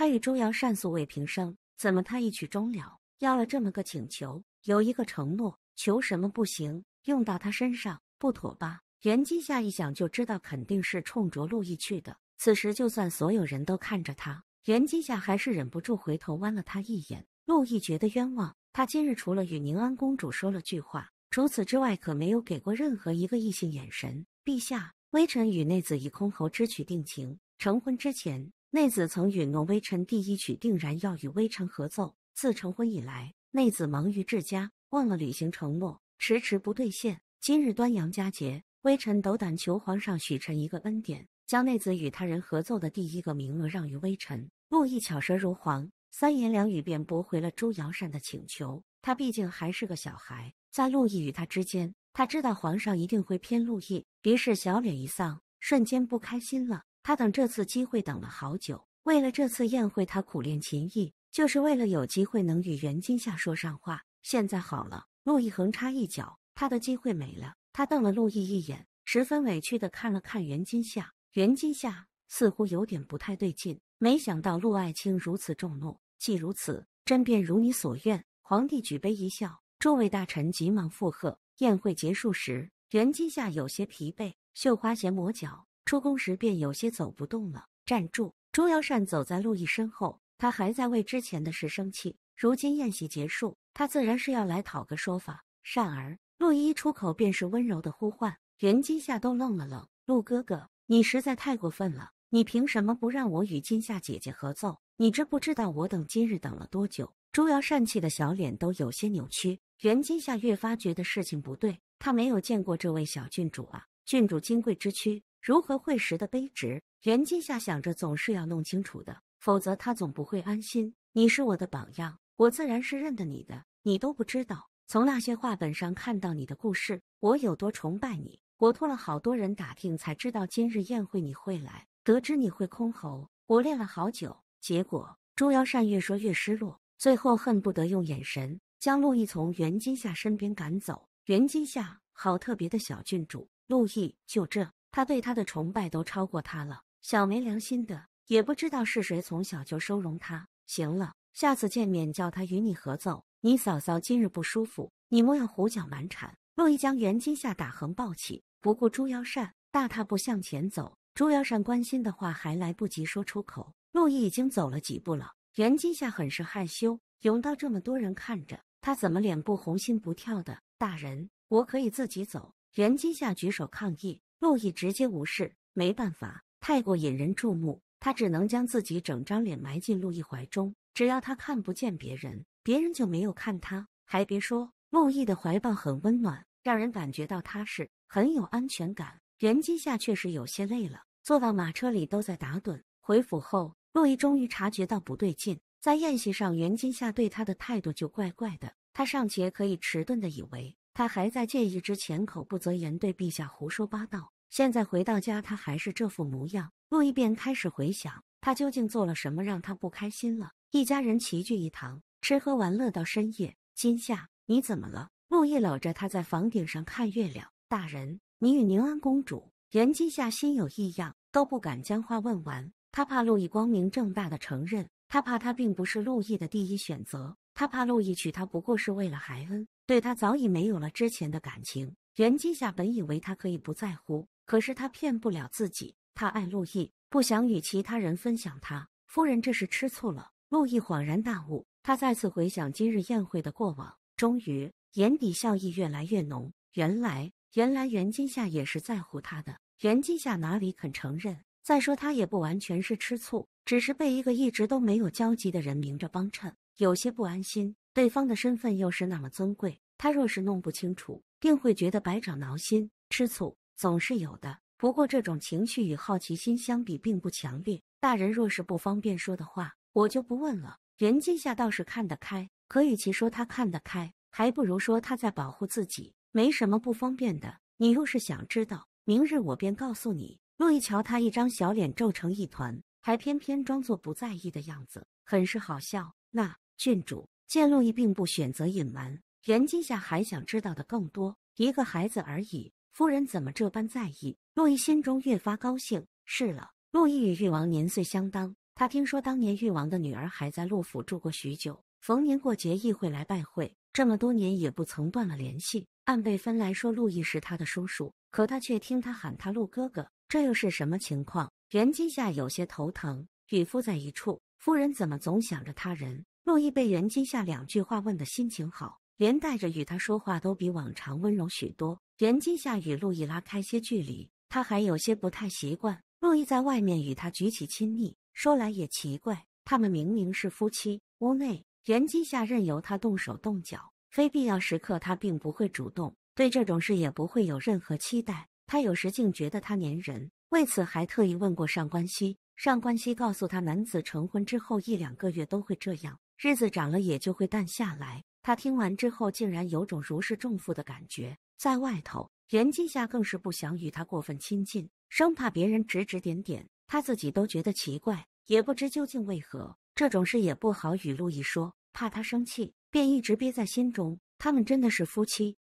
他与周瑶善素未平生，怎么他一曲终了要了这么个请求？有一个承诺，求什么不行？用到他身上不妥吧？袁金夏一想就知道肯定是冲着陆毅去的。此时就算所有人都看着他，袁金夏还是忍不住回头弯了他一眼。陆毅觉得冤枉，他今日除了与宁安公主说了句话，除此之外可没有给过任何一个异性眼神。陛下，微臣与内子以空侯之曲定情，成婚之前。内子曾允诺微臣第一曲定然要与微臣合奏。自成婚以来，内子忙于治家，忘了履行承诺，迟迟不兑现。今日端阳佳节，微臣斗胆求皇上许臣一个恩典，将内子与他人合奏的第一个名额让于微臣。陆绎巧舌如簧，三言两语便驳回了朱瑶善的请求。他毕竟还是个小孩，在陆绎与他之间，他知道皇上一定会偏陆绎，于是小脸一丧，瞬间不开心了。他等这次机会等了好久，为了这次宴会，他苦练琴艺，就是为了有机会能与袁今夏说上话。现在好了，陆毅横插一脚，他的机会没了。他瞪了陆毅一眼，十分委屈的看了看袁今夏。袁今夏似乎有点不太对劲。没想到陆爱卿如此重怒，既如此，朕便如你所愿。皇帝举杯一笑，诸位大臣急忙附和。宴会结束时，袁今夏有些疲惫，绣花鞋磨脚。出宫时便有些走不动了。站住！朱瑶善走在陆毅身后，他还在为之前的事生气。如今宴席结束，他自然是要来讨个说法。善儿，陆毅一出口便是温柔的呼唤。袁金夏都愣了愣。陆哥哥，你实在太过分了！你凭什么不让我与金夏姐姐合奏？你知不知道我等今日等了多久？朱瑶善气的小脸都有些扭曲。袁金夏越发觉得事情不对。他没有见过这位小郡主啊，郡主金贵之躯。如何会识的卑职？袁金夏想着，总是要弄清楚的，否则他总不会安心。你是我的榜样，我自然是认得你的。你都不知道，从那些话本上看到你的故事，我有多崇拜你。我托了好多人打听，才知道今日宴会你会来。得知你会空喉，我练了好久。结果朱瑶善越说越失落，最后恨不得用眼神将陆毅从袁金夏身边赶走。袁金夏，好特别的小郡主。陆毅，就这。他对他的崇拜都超过他了，小没良心的，也不知道是谁从小就收容他。行了，下次见面叫他与你合奏。你嫂嫂今日不舒服，你莫要胡搅蛮缠。陆毅将袁金夏打横抱起，不顾朱瑶善，大踏步向前走。朱瑶善关心的话还来不及说出口，陆毅已经走了几步了。袁金夏很是害羞，甬道这么多人看着，他怎么脸不红心不跳的？大人，我可以自己走。袁金夏举手抗议。陆毅直接无视，没办法，太过引人注目，他只能将自己整张脸埋进陆毅怀中，只要他看不见别人，别人就没有看他。还别说，陆毅的怀抱很温暖，让人感觉到踏实，很有安全感。袁今夏确实有些累了，坐到马车里都在打盹。回府后，陆毅终于察觉到不对劲，在宴席上，袁今夏对他的态度就怪怪的，他尚且可以迟钝的以为。他还在介意之前口不择言，对陛下胡说八道。现在回到家，他还是这副模样。陆绎便开始回想，他究竟做了什么让他不开心了。一家人齐聚一堂，吃喝玩乐到深夜。今夏，你怎么了？陆毅搂着他在房顶上看月亮。大人，你与宁安公主……袁今夏心有异样，都不敢将话问完。他怕陆绎光明正大的承认，他怕他并不是陆绎的第一选择。他怕陆毅娶她不过是为了海恩，对他早已没有了之前的感情。袁金夏本以为他可以不在乎，可是他骗不了自己，他爱陆毅，不想与其他人分享。他夫人这是吃醋了。陆毅恍然大悟，他再次回想今日宴会的过往，终于眼底笑意越来越浓。原来，原来袁金夏也是在乎他的。袁金夏哪里肯承认？再说他也不完全是吃醋，只是被一个一直都没有交集的人明着帮衬。有些不安心，对方的身份又是那么尊贵，他若是弄不清楚，定会觉得百爪挠心。吃醋总是有的，不过这种情绪与好奇心相比，并不强烈。大人若是不方便说的话，我就不问了。袁今夏倒是看得开，可与其说他看得开，还不如说他在保护自己，没什么不方便的。你若是想知道，明日我便告诉你。陆毅瞧他一张小脸皱成一团，还偏偏装作不在意的样子，很是好笑。那。郡主见陆绎并不选择隐瞒，袁金夏还想知道的更多。一个孩子而已，夫人怎么这般在意？陆毅心中越发高兴。是了，陆毅与誉王年岁相当，他听说当年誉王的女儿还在陆府住过许久，逢年过节亦会来拜会，这么多年也不曾断了联系。按辈分来说，陆毅是他的叔叔，可他却听他喊他陆哥哥，这又是什么情况？袁金夏有些头疼。与夫在一处，夫人怎么总想着他人？陆毅被袁今夏两句话问得心情好，连带着与他说话都比往常温柔许多。袁今夏与陆毅拉开些距离，他还有些不太习惯。陆毅在外面与他举起亲昵，说来也奇怪，他们明明是夫妻。屋内，袁今夏任由他动手动脚，非必要时刻他并不会主动，对这种事也不会有任何期待。他有时竟觉得他粘人，为此还特意问过上官熙。上官熙告诉他，男子成婚之后一两个月都会这样。日子长了也就会淡下来。他听完之后，竟然有种如释重负的感觉。在外头，袁今夏更是不想与他过分亲近，生怕别人指指点点。他自己都觉得奇怪，也不知究竟为何。这种事也不好与录一说，怕他生气，便一直憋在心中。他们真的是夫妻。